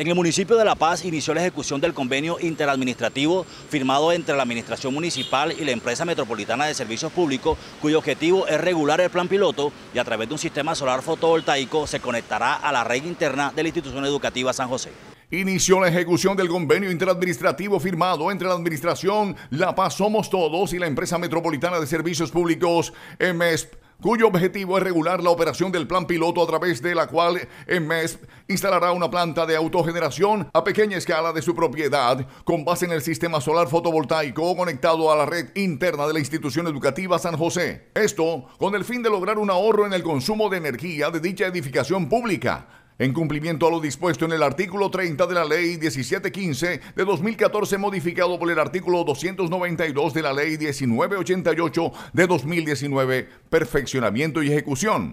En el municipio de La Paz inició la ejecución del convenio interadministrativo firmado entre la Administración Municipal y la Empresa Metropolitana de Servicios Públicos, cuyo objetivo es regular el plan piloto y a través de un sistema solar fotovoltaico se conectará a la red interna de la institución educativa San José inició la ejecución del convenio interadministrativo firmado entre la Administración La Paz Somos Todos y la Empresa Metropolitana de Servicios Públicos, MESP, cuyo objetivo es regular la operación del plan piloto a través de la cual MESP instalará una planta de autogeneración a pequeña escala de su propiedad con base en el sistema solar fotovoltaico conectado a la red interna de la institución educativa San José. Esto con el fin de lograr un ahorro en el consumo de energía de dicha edificación pública en cumplimiento a lo dispuesto en el artículo 30 de la Ley 1715 de 2014, modificado por el artículo 292 de la Ley 1988 de 2019, perfeccionamiento y ejecución.